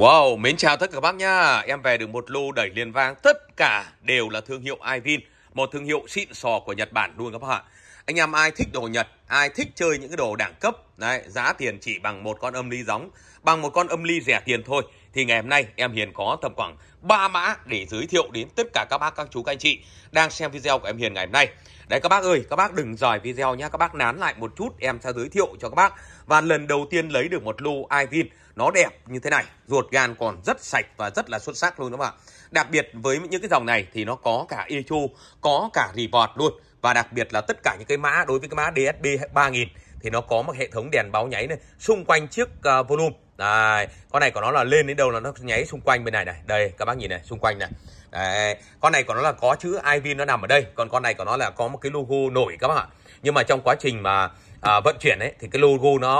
Wow, mến chào tất cả các bác nha. Em về được một lô đẩy liền vang, tất cả đều là thương hiệu Ivin, một thương hiệu xịn sò của Nhật Bản luôn các bác ạ. Anh em ai thích đồ Nhật, ai thích chơi những cái đồ đẳng cấp, đấy, giá tiền chỉ bằng một con âm ly giống, bằng một con âm ly rẻ tiền thôi thì ngày hôm nay em Hiền có tầm khoảng 3 mã để giới thiệu đến tất cả các bác, các chú, các anh chị đang xem video của em Hiền ngày hôm nay. Đấy các bác ơi, các bác đừng dòi video nhé, các bác nán lại một chút em sẽ giới thiệu cho các bác. Và lần đầu tiên lấy được một lô Ivin nó đẹp như thế này, ruột gan còn rất sạch và rất là xuất sắc luôn các bạn. Đặc biệt với những cái dòng này thì nó có cả EQ, có cả reward luôn và đặc biệt là tất cả những cái mã đối với cái mã DSB 3000 thì nó có một hệ thống đèn báo nháy này xung quanh chiếc uh, volume Đấy, con này của nó là lên đến đâu là nó nháy xung quanh bên này này. Đây, các bác nhìn này, xung quanh này. Đấy, con này của nó là có chữ Ivin nó nằm ở đây, còn con này của nó là có một cái logo nổi các bác ạ. Nhưng mà trong quá trình mà à, vận chuyển ấy thì cái logo nó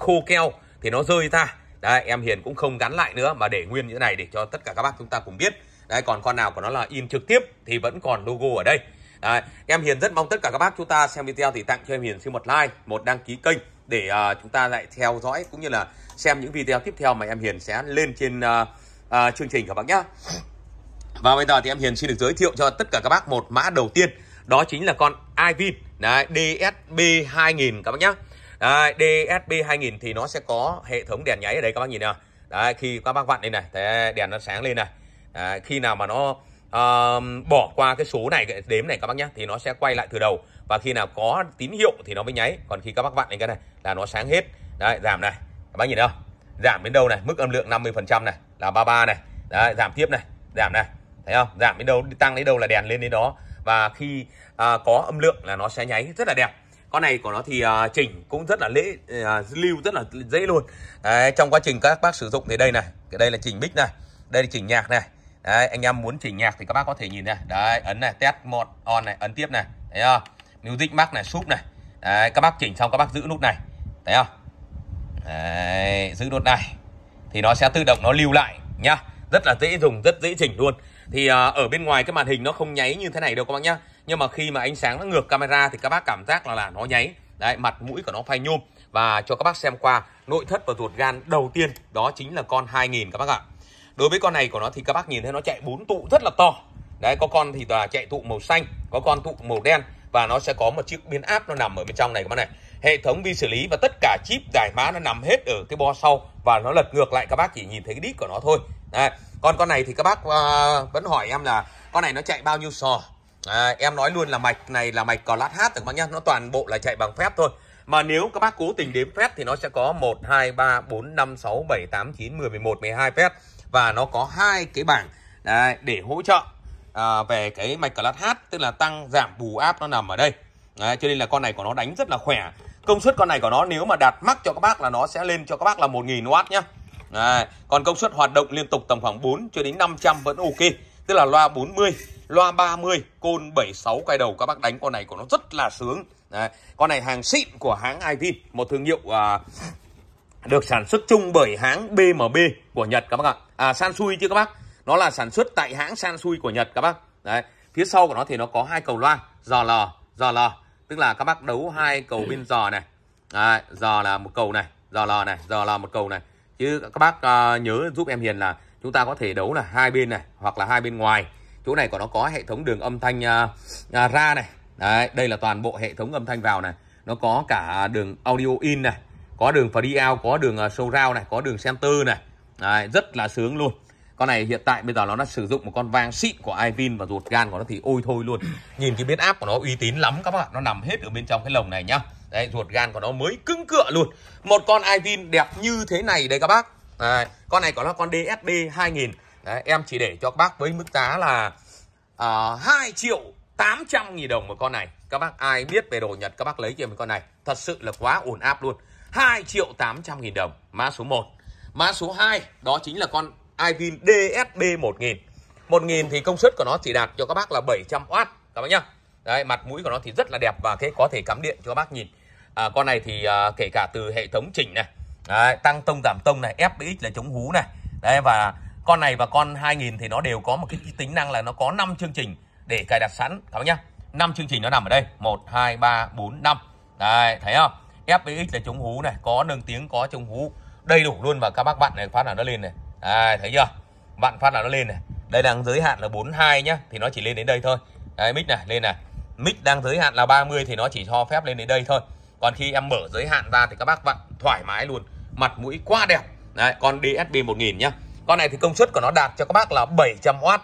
khô keo thì nó rơi ra. Đấy, em Hiền cũng không gắn lại nữa mà để nguyên như thế này để cho tất cả các bác chúng ta cùng biết. Đấy, còn con nào của nó là in trực tiếp thì vẫn còn logo ở đây. Đấy, em Hiền rất mong tất cả các bác chúng ta xem video thì tặng cho em Hiền xin một like, một đăng ký kênh để uh, chúng ta lại theo dõi cũng như là xem những video tiếp theo mà em Hiền sẽ lên trên uh, uh, chương trình các bác nhá. Và bây giờ thì em Hiền xin được giới thiệu cho tất cả các bác một mã đầu tiên, đó chính là con iVin Đấy, DSB 2000 các bác nhá. Đấy, DSB 2000 thì nó sẽ có hệ thống đèn nháy ở đây các bác nhìn nào. Đấy, khi các bác vặn lên này, thế đèn nó sáng lên này. Đấy, khi nào mà nó uh, bỏ qua cái số này cái đếm này các bác nhé thì nó sẽ quay lại từ đầu và khi nào có tín hiệu thì nó mới nháy còn khi các bác vặn lên cái này là nó sáng hết đấy giảm này các bác nhìn không giảm đến đâu này mức âm lượng 50 phần trăm này là 33 này đấy, giảm tiếp này giảm này thấy không giảm đến đâu tăng đến đâu là đèn lên đến đó và khi à, có âm lượng là nó sẽ nháy rất là đẹp con này của nó thì à, chỉnh cũng rất là lễ à, lưu rất là dễ luôn đấy, trong quá trình các bác sử dụng thì đây này đây là chỉnh bích này đây là chỉnh nhạc này đấy, anh em muốn chỉnh nhạc thì các bác có thể nhìn này đấy ấn này test một on này ấn tiếp này thấy không music max này súp này đấy, các bác chỉnh xong các bác giữ nút này thấy không đấy, giữ nút này thì nó sẽ tự động nó lưu lại nhá rất là dễ dùng rất dễ chỉnh luôn thì ờ, ở bên ngoài cái màn hình nó không nháy như thế này đâu các bác nhá nhưng mà khi mà ánh sáng nó ngược camera thì các bác cảm giác là là nó nháy đấy mặt mũi của nó phai nhôm và cho các bác xem qua nội thất và ruột gan đầu tiên đó chính là con 2000 các bác ạ đối với con này của nó thì các bác nhìn thấy nó chạy bốn tụ rất là to đấy có con thì là chạy tụ màu xanh có con tụ màu đen và nó sẽ có một chiếc biến áp nó nằm ở bên trong này các bác này hệ thống vi xử lý và tất cả chip giải mã nó nằm hết ở cái bo sau và nó lật ngược lại các bác chỉ nhìn thấy cái đít của nó thôi đấy. còn con này thì các bác uh, vẫn hỏi em là con này nó chạy bao nhiêu sò à, em nói luôn là mạch này là mạch cò lát hát các bác nhá nó toàn bộ là chạy bằng phép thôi mà nếu các bác cố tình đếm phép thì nó sẽ có 1, 2, 3, 4, 5, 6, 7, 8, 9, 10, 11, 12 phép. Và nó có hai cái bảng đấy, để hỗ trợ à, về cái mạch class H, tức là tăng giảm bù áp nó nằm ở đây. Đấy, cho nên là con này của nó đánh rất là khỏe. Công suất con này của nó nếu mà đạt mắc cho các bác là nó sẽ lên cho các bác là 1.000W nhá. Đấy, còn công suất hoạt động liên tục tầm khoảng 4 cho đến 500 vẫn ok. Tức là loa 40 loa 30 côn 76 quay đầu các bác đánh con này của nó rất là sướng Đấy. con này hàng xịn của hãng Ivin một thương hiệu à, được sản xuất chung bởi hãng BMB của Nhật các bác ạ à Sansui chứ các bác nó là sản xuất tại hãng Sansui của Nhật các bác đấy phía sau của nó thì nó có hai cầu loa giò lò giò lò tức là các bác đấu hai cầu bên giò này đấy, giò là một cầu này giò lò này giò lò một cầu này chứ các bác uh, nhớ giúp em hiền là chúng ta có thể đấu là hai bên này hoặc là hai bên ngoài chỗ này của nó có hệ thống đường âm thanh à, à, ra này đấy đây là toàn bộ hệ thống âm thanh vào này nó có cả đường audio in này có đường free out có đường à, show rao này có đường center này đấy, rất là sướng luôn con này hiện tại bây giờ nó đã sử dụng một con vang xịn của Ivin và ruột gan của nó thì ôi thôi luôn nhìn cái biến áp của nó uy tín lắm các bạn nó nằm hết ở bên trong cái lồng này nhá đấy ruột gan của nó mới cứng cựa luôn một con Ivin đẹp như thế này đấy các bác đấy, con này có là con DSB 2000 đấy, em chỉ để cho các bác với mức giá là uh, à, 2 triệu 800 nghìn đồng một con này Các bác ai biết về đồ Nhật các bác lấy cho mình con này Thật sự là quá ổn áp luôn 2 triệu 800 nghìn đồng Mã số 1 Mã số 2 đó chính là con iPin DSB 1000 1000 thì công suất của nó chỉ đạt cho các bác là 700W Các bác nhá Đấy, mặt mũi của nó thì rất là đẹp và cái có thể cắm điện cho các bác nhìn à, Con này thì à, kể cả từ hệ thống chỉnh này Đấy, tăng tông giảm tông này FBX là chống hú này Đấy và con này và con 2000 thì nó đều có một cái tính năng là nó có 5 chương trình để cài đặt sẵn các bác nhá. 5 chương trình nó nằm ở đây, 1 2 3 4 5. Đấy, thấy không? FPX là chống hú này, có nâng tiếng, có chống hú. Đầy đủ luôn và các bác bạn này phát là nó lên này. Đấy, thấy chưa? Bạn phát là nó lên này. Đây đang giới hạn là 42 nhá, thì nó chỉ lên đến đây thôi. Đấy, mic này, lên này. Mic đang giới hạn là 30 thì nó chỉ cho phép lên đến đây thôi. Còn khi em mở giới hạn ra thì các bác bạn thoải mái luôn, mặt mũi quá đẹp. Đấy, con DSP 1000 nhá con này thì công suất của nó đạt cho các bác là 700W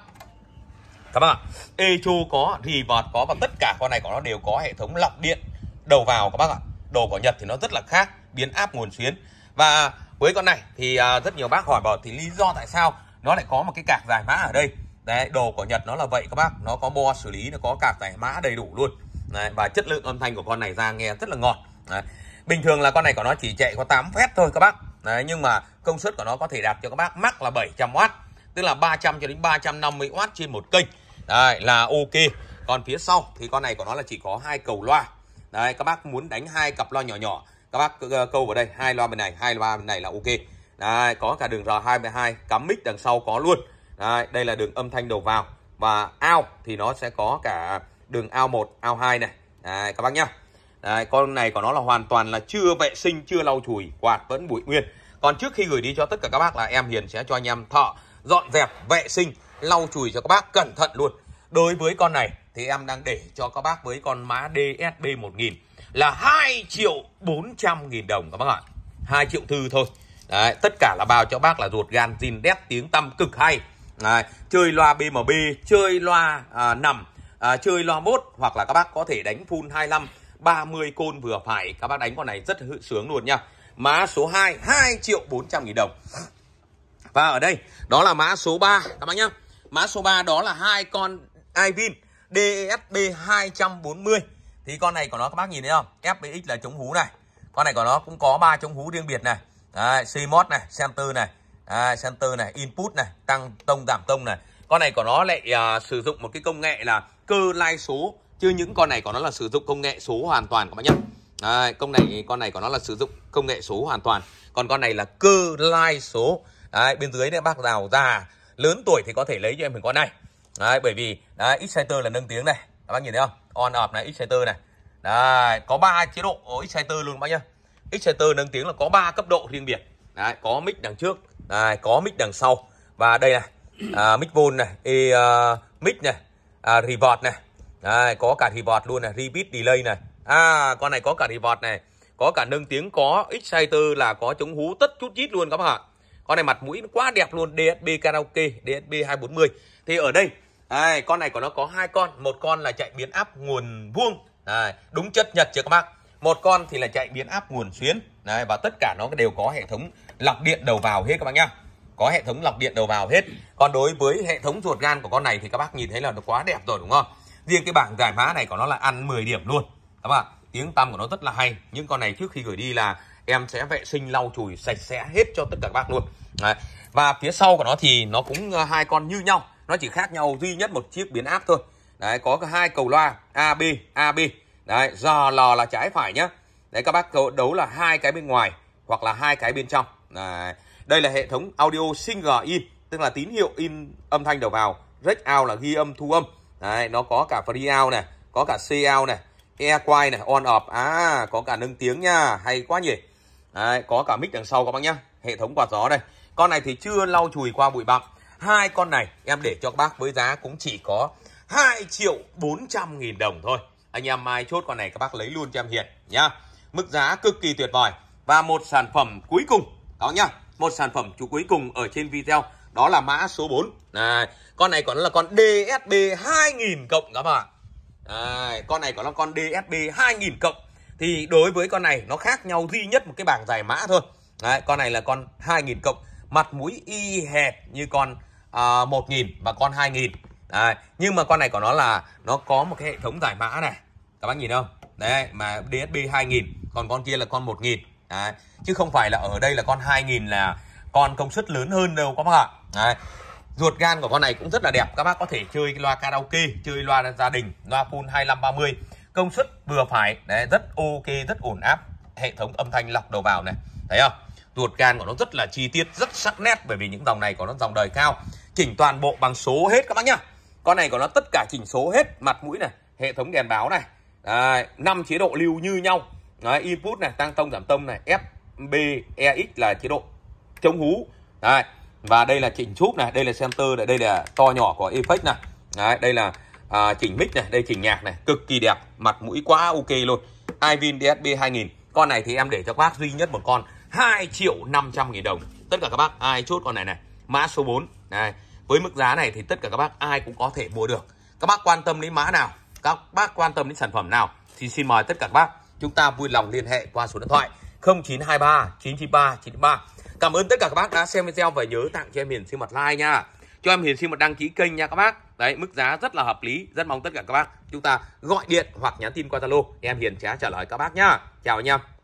các bác ạ Echo có, thì vọt có và tất cả con này của nó đều có hệ thống lọc điện đầu vào các bác ạ đồ của Nhật thì nó rất là khác biến áp nguồn xuyến và với con này thì à, rất nhiều bác hỏi bảo thì lý do tại sao nó lại có một cái cạc giải mã ở đây đấy đồ của Nhật nó là vậy các bác nó có bo xử lý nó có cạc giải mã đầy đủ luôn đấy, và chất lượng âm thanh của con này ra nghe rất là ngọt đấy. bình thường là con này của nó chỉ chạy có 8 phép thôi các bác Đấy, nhưng mà công suất của nó có thể đạt cho các bác mắc là 700W tức là 300 cho đến 350W trên một kênh Đấy, là ok còn phía sau thì con này của nó là chỉ có hai cầu loa Đấy, các bác muốn đánh hai cặp loa nhỏ nhỏ các bác ờ, câu vào đây hai loa bên này hai loa bên này là ok Đấy, có cả đường R22 cắm mic đằng sau có luôn Đấy, đây là đường âm thanh đầu vào và ao thì nó sẽ có cả đường ao 1 ao 2 này Đấy, các bác nhá Đấy, con này của nó là hoàn toàn là chưa vệ sinh, chưa lau chùi, quạt vẫn bụi nguyên. Còn trước khi gửi đi cho tất cả các bác là em Hiền sẽ cho anh em thợ dọn dẹp, vệ sinh, lau chùi cho các bác cẩn thận luôn. Đối với con này thì em đang để cho các bác với con mã DSB 1000 là 2 triệu 400 nghìn đồng các bác ạ. 2 triệu thư thôi. Đấy, tất cả là bao cho bác là ruột gan zin đét tiếng tăm cực hay. Đấy, chơi loa BMB, chơi loa à, nằm, à, chơi loa mốt hoặc là các bác có thể đánh full 25 30 côn vừa phải các bác đánh con này rất sướng luôn nha mã số 2 2 triệu 400 nghìn đồng và ở đây đó là mã số 3 các bác nhá mã số 3 đó là hai con Ivin DSB e 240 thì con này của nó các bác nhìn thấy không FBX là chống hú này con này của nó cũng có ba chống hú riêng biệt này Đấy, CMOS này center này Đấy, center này input này tăng tông giảm tông này con này của nó lại uh, sử dụng một cái công nghệ là cơ lai số chứ những con này của nó là sử dụng công nghệ số hoàn toàn các bạn nhé Đấy, công này con này của nó là sử dụng công nghệ số hoàn toàn còn con này là cơ lai số đấy, bên dưới này bác nào già lớn tuổi thì có thể lấy cho em mình con này đấy, bởi vì đấy, exciter là nâng tiếng này các bác nhìn thấy không on off này exciter này đấy, có ba chế độ oh, exciter luôn bác nhá exciter nâng tiếng là có ba cấp độ riêng biệt đấy, có mic đằng trước đấy, có mic đằng sau và đây này à, mic vol này e, uh, mic này à, revert này Đấy, có cả pivot luôn này, repeat delay này. À, con này có cả pivot này, có cả nâng tiếng có exciter là có chống hú tất chút chít luôn các bạn ạ. Con này mặt mũi nó quá đẹp luôn, DSB karaoke, DSB 240. Thì ở đây, đây, con này của nó có hai con, một con là chạy biến áp nguồn vuông. Đấy, đúng chất Nhật chưa các bác? Một con thì là chạy biến áp nguồn xuyến. Đấy, và tất cả nó đều có hệ thống lọc điện đầu vào hết các bác nhá có hệ thống lọc điện đầu vào hết còn đối với hệ thống ruột gan của con này thì các bác nhìn thấy là nó quá đẹp rồi đúng không riêng cái bảng giải mã này của nó là ăn 10 điểm luôn các bạn tiếng tăm của nó rất là hay những con này trước khi gửi đi là em sẽ vệ sinh lau chùi sạch sẽ hết cho tất cả các bác luôn Đấy. và phía sau của nó thì nó cũng ờ, hai con như nhau nó chỉ khác nhau duy nhất một chiếc biến áp thôi đấy có hai cầu loa ab ab đấy giờ lò là trái phải nhá đấy các bác đấu là hai cái bên ngoài hoặc là hai cái bên trong đấy. đây là hệ thống audio single in tức là tín hiệu in âm thanh đầu vào rec out là ghi âm thu âm Đấy, nó có cả free out này, có cả CL này, e quay này, on off. À, có cả nâng tiếng nha, hay quá nhỉ. Đấy, có cả mic đằng sau các bác nhá. Hệ thống quạt gió đây. Con này thì chưa lau chùi qua bụi bặm. Hai con này em để cho các bác với giá cũng chỉ có 2 triệu 400 nghìn đồng thôi. Anh em mai chốt con này các bác lấy luôn cho em hiện nhá. Mức giá cực kỳ tuyệt vời. Và một sản phẩm cuối cùng, đó nhá. Một sản phẩm chủ cuối cùng ở trên video đó là mã số 4 này con này còn là con DSB 2000 cộng các bạn này con này còn là con DSB 2000 cộng thì đối với con này nó khác nhau duy nhất một cái bảng giải mã thôi Đấy, con này là con 2000 cộng mặt mũi y hẹp như con uh, à, 1000 và con 2000 Đấy, nhưng mà con này của nó là nó có một cái hệ thống giải mã này các bác nhìn không đấy mà DSB 2000 còn con kia là con 1000 đấy. chứ không phải là ở đây là con 2000 là con công suất lớn hơn đâu các bác ạ ruột gan của con này cũng rất là đẹp các bác có thể chơi loa karaoke chơi loa gia đình loa full 2530 công suất vừa phải đấy rất ok rất ổn áp hệ thống âm thanh lọc đầu vào này thấy không ruột gan của nó rất là chi tiết rất sắc nét bởi vì những dòng này của nó dòng đời cao chỉnh toàn bộ bằng số hết các bác nhá con này của nó tất cả chỉnh số hết mặt mũi này hệ thống đèn báo này năm chế độ lưu như nhau đấy, input này tăng tông giảm tông này FBEX là chế độ chống hú đấy. và đây là chỉnh chúp này đây là center này đây là to nhỏ của effect này đấy, đây là à, chỉnh mic này đây chỉnh nhạc này cực kỳ đẹp mặt mũi quá ok luôn Ivin DSB 2000 con này thì em để cho các bác duy nhất một con 2 triệu 500 nghìn đồng tất cả các bác ai chốt con này này mã số 4 này với mức giá này thì tất cả các bác ai cũng có thể mua được các bác quan tâm đến mã nào các bác quan tâm đến sản phẩm nào thì xin mời tất cả các bác chúng ta vui lòng liên hệ qua số điện thoại 0923 993 993 Cảm ơn tất cả các bác đã xem video và nhớ tặng cho em Hiền xin một like nha. Cho em Hiền xin một đăng ký kênh nha các bác. Đấy, mức giá rất là hợp lý, rất mong tất cả các bác chúng ta gọi điện hoặc nhắn tin qua Zalo, em Hiền sẽ trả lời các bác nhá. Chào anh em.